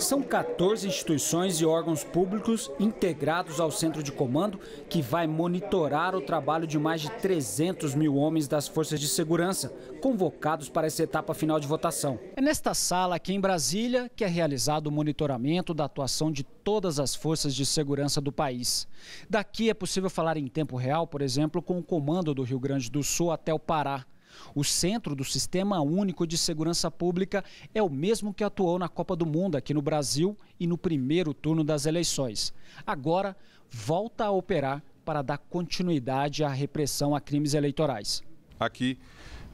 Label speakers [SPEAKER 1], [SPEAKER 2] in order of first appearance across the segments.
[SPEAKER 1] São 14 instituições e órgãos públicos integrados ao centro de comando que vai monitorar o trabalho de mais de 300 mil homens das forças de segurança convocados para essa etapa final de votação. É nesta sala aqui em Brasília que é realizado o monitoramento da atuação de todas as forças de segurança do país. Daqui é possível falar em tempo real, por exemplo, com o comando do Rio Grande do Sul até o Pará. O centro do Sistema Único de Segurança Pública é o mesmo que atuou na Copa do Mundo aqui no Brasil e no primeiro turno das eleições. Agora, volta a operar para dar continuidade à repressão a crimes eleitorais.
[SPEAKER 2] Aqui,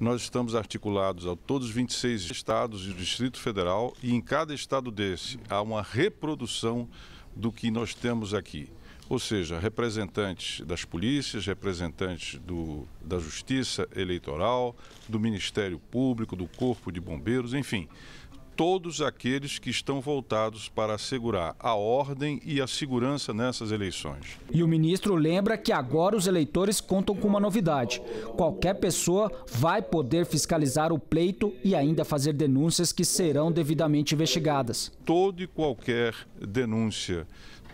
[SPEAKER 2] nós estamos articulados a todos os 26 estados e Distrito Federal, e em cada estado desse há uma reprodução do que nós temos aqui ou seja, representantes das polícias, representantes do, da Justiça Eleitoral, do Ministério Público, do Corpo de Bombeiros, enfim, todos aqueles que estão voltados para assegurar a ordem e a segurança nessas eleições.
[SPEAKER 1] E o ministro lembra que agora os eleitores contam com uma novidade: qualquer pessoa vai poder fiscalizar o pleito e ainda fazer denúncias que serão devidamente
[SPEAKER 2] investigadas. Toda e qualquer denúncia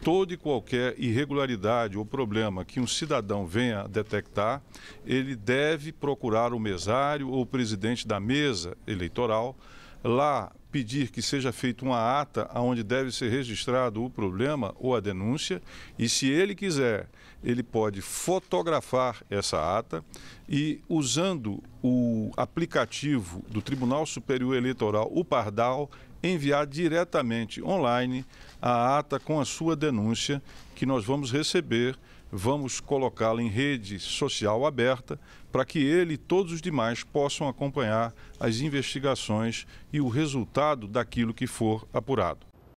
[SPEAKER 2] toda e qualquer irregularidade ou problema que um cidadão venha detectar, ele deve procurar o mesário ou o presidente da mesa eleitoral lá pedir que seja feita uma ata onde deve ser registrado o problema ou a denúncia, e se ele quiser, ele pode fotografar essa ata e, usando o aplicativo do Tribunal Superior Eleitoral, o Pardal, enviar diretamente online a ata com a sua denúncia, que nós vamos receber vamos colocá-lo em rede social aberta para que ele e todos os demais possam acompanhar as investigações e o resultado daquilo que for apurado.